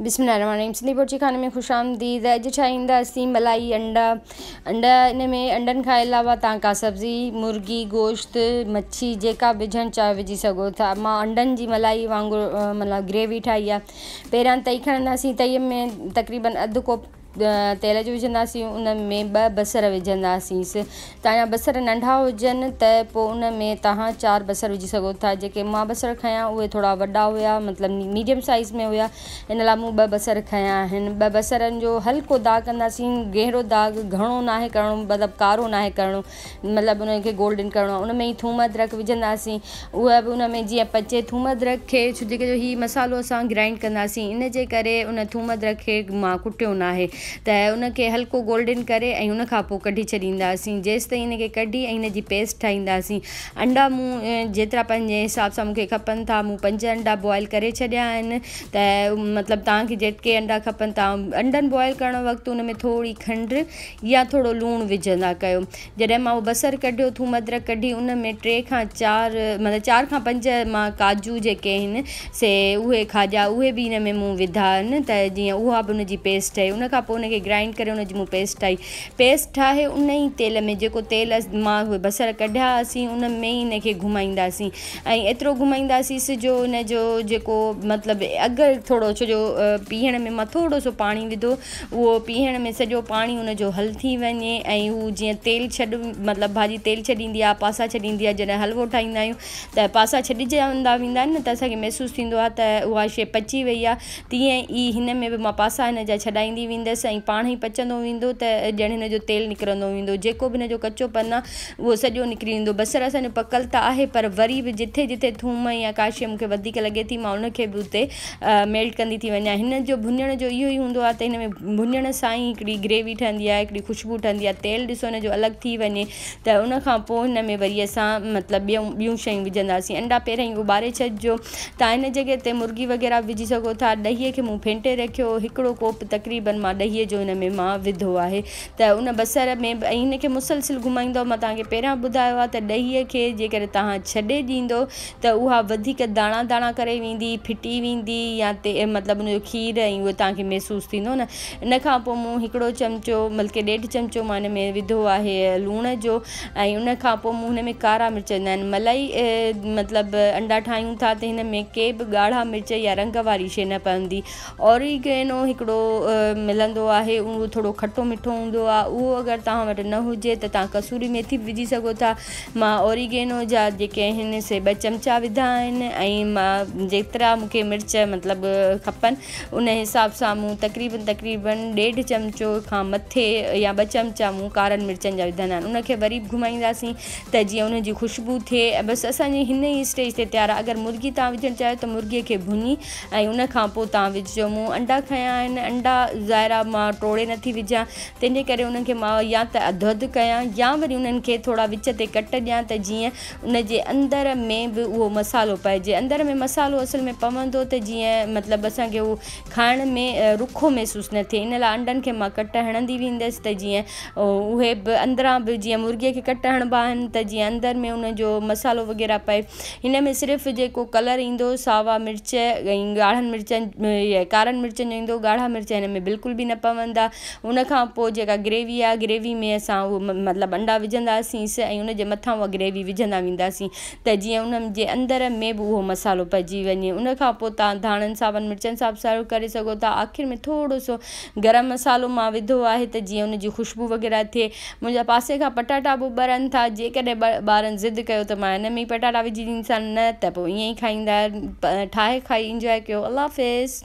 बिसमीम सिंधी पोची खाने में खुश आमदीद अज छा मलाई अंडा अंडा इन में अंडन के अलावा तव्हां का सब्ज़ी मुर्गी गोश्त मच्छी जेका बि चाहे चाहियो विझी सघो था मां मलाई वांगुर मतलब ग्रेवी ठाई है पैर तई खी तई में तक़रीबन अद कोप तेल जो विझंदासीं उन में ॿ बसर विझंदासीं तव्हांजा बसर नंढा हुजनि त पोइ उन में तव्हां चारि बसर विझी सघो था जेके मां बसर खयां उहे थोरा वॾा हुया मतिलबु मीडियम साइज़ में हुया इन लाइ मूं ॿ बसर खयां आहिनि ॿ बसरनि जो हल्को दाग कंदासीं गहिरो दाग घणो न आहे करिणो मतिलबु कारो न आहे करिणो मतिलबु उनखे गोल्डन करिणो आहे उन में ई थूम अदरक विझंदासीं उहा बि उन में जीअं पचे थूम अदरक खे छो जेके जो हीउ मसालो असां ग्राइंड कंदासीं इन जे करे उन थूम अदरक खे मां कुटियो न आहे त उनखे हल्को गोल्डन करे ऐं उनखां पोइ कढी छॾींदासीं जेसि ताईं इन कढी ऐं इन पेस्ट ठाहींदासीं अंडा मूं जेतिरा पंहिंजे हिसाब सां मूंखे खपनि था मूं पंज अंडा बॉइल करे छॾिया आहिनि त मतिलबु तव्हांखे जेके अंडा खपनि तव्हां अंडनि बॉयल करण वक़्तु हुन में थोरी खंडु या थोरो लूणु विझंदा कयो जॾहिं मां उहो बसरु कढियो थूम अदरक कढी उन में टे खां चारि मतिलबु चारि खां पंज मां काजू जेके आहिनि से उहे खाॼा उहे बि हिन में मूं विधा आहिनि त जीअं उहा बि हुनजी पेस्ट ठही उनखां पोइ पोइ हुनखे ग्राइंड कर हुन पेस्ट ठाई पेस्ट ठाए उन ही तेल में जो तेल मां बसर कढियासीं उन में ही इनके घुमाइंदी ऐं एतिरो घुमाईंदासीं उन हुन जो जेको मतिलबु अगरि थोरो पीहण में मां सो पानी विधो वो पीहण में सॼो पानी उन हल थी वञे ऐं तेल छ मतलब भाजी तेल छॾींदी आ पासा छॾींदी आ जॾहिं हलवो ठाई त पासा छॾिजंदा वेंदा आहिनि न त असांखे महसूसु थींदो आहे पची वही है तीन ई हिन में भी पासा इन जहाँ छदाई वेंदस साईं पाण ई पचंदो वेंदो त ॼण हिन जो तेल निकिरंदो वेंदो जो कचो पन आहे उहो सॼो निकिरी बसर असांजो पकल तो है पर वरी भी जिथे जिथे थूम या काशी मुख्य लगे थी मां उनखे बि उते मेल्ट कंदी थी वञा हिन जो भुञण जो इहो ई हूंदो में भुञण सां ही ग्रेवी ठहंदी आहे ख़ुशबू ठहंदी आहे तेल ॾिसो हिन जो थी वञे त उन में वरी अस मतलब ॿियूं ॿियूं अंडा पे उबारे उॿारे छॾिजो तव्हां हिन मुर्गी वग़ैरह विझी सघो था ॾहीअ खे मूं फेंटे रखियो हिकिड़ो कोप तक़रीबन मां ॾही ॾहीअ जो हिन में मां विधो आहे त उन बसर में ऐं हिनखे मुसलसिल घुमाईंदो मां तव्हांखे पहिरियां ॿुधायो आहे त ॾहीअ खे जेकर तव्हां छॾे त उहा वधीक दाणा दाणा करे वेंदी फिटी वेंदी या ते मतिलबु उनजो खीरु ऐं उहो तव्हांखे महिसूसु थींदो न इन खां पोइ मूं हिकिड़ो मां हिन में विधो आहे लूण जो ऐं पोइ मूं हुन में कारा मिर्च वेंदा आहिनि मलाई मतिलबु अंडा ठाहियूं था त हिन में कंहिं बि ॻाढ़ा मिर्च या रंग वारी शइ न पवंदी ओरिगेनो हूंदो आहे उहो थोरो खटो मिठो हूंदो आहे उहो अगरि तव्हां वटि न हुजे त तव्हां कसूरी मेथी बि विझी सघो था मां ओरिगेनो जा जेके आहिनि से ॿ चमचा विधा आहिनि ऐं मां जेतिरा मूंखे मिर्च मतिलबु खपनि उन हिसाब सां मूं तक़रीबन तक़रीबन ॾेढ चमचो खां मथे या ॿ चमचा मूं कारनि मिर्चनि जा विधंदा आहिनि उनखे वरी बि घुमाईंदासीं त जीअं उनजी ख़ुशबू थिए ऐं बसि असांजी हिन ई स्टेज ते तयारु आहे अगरि मुर्गी तव्हां विझणु चाहियो त मुर्गीअ खे भुञी ऐं उनखां पोइ तव्हां मूं अंडा खयां आहिनि अंडा ज़ाहिरा मां टोड़े नथी विझा तंहिंजे करे उन्हनि खे मां या त अधु अधु कयां या वरी उन्हनि खे थोरा विच ते कट ॾियां त जीअं उन जे अंदर में बि उहो मसालो पइजे अंदर में मसालो असल में पवंदो त जीअं मतिलबु असांखे उहो खाइण में रुखो महसूसु न थिए इन लाइ अंडनि खे मां कट हणंदी वेंदसि त जीअं उहे बि अंदरां बि जीअं मुर्गीअ खे कट हणिबा आहिनि त जीअं अंदरि में उनजो मसालो वग़ैरह पए हिन में सिर्फ़ु जेको कलर ईंदो सावा मिर्च ऐं ॻाढ़नि मिर्चनि या मिर्चनि जो ईंदो ॻाढ़ा मिर्च हिन में बिल्कुलु बि न पवंदा उन खां पोइ जेका ग्रेवी आ ग्रेवी में अस मतलब मतिलबु अंडा विझंदासींसि उन उनजे मथां उहा ग्रेवी विझंदा वेंदासीं त जीअं उन जे अंदर में भी उहो मसालो पजी वे उन खां पोइ तव्हां धाणनि सावन मिर्चन साफ बि सर्व करे सघो था आख़िर में थोरो सो गरम मसालो मां विधो आहे त जीअं उनजी ख़ुशबू वग़ैरह थे मुझे पासे का पटाटा भी बरन था जेकॾहिं ॿारनि ज़िद कयो तो मां हिन में पटाटा विझी ॾींदीसानि न त पोइ ईअं ई खाईंदा खाई इंजॉय कयो अल्लाह हाफ़िज़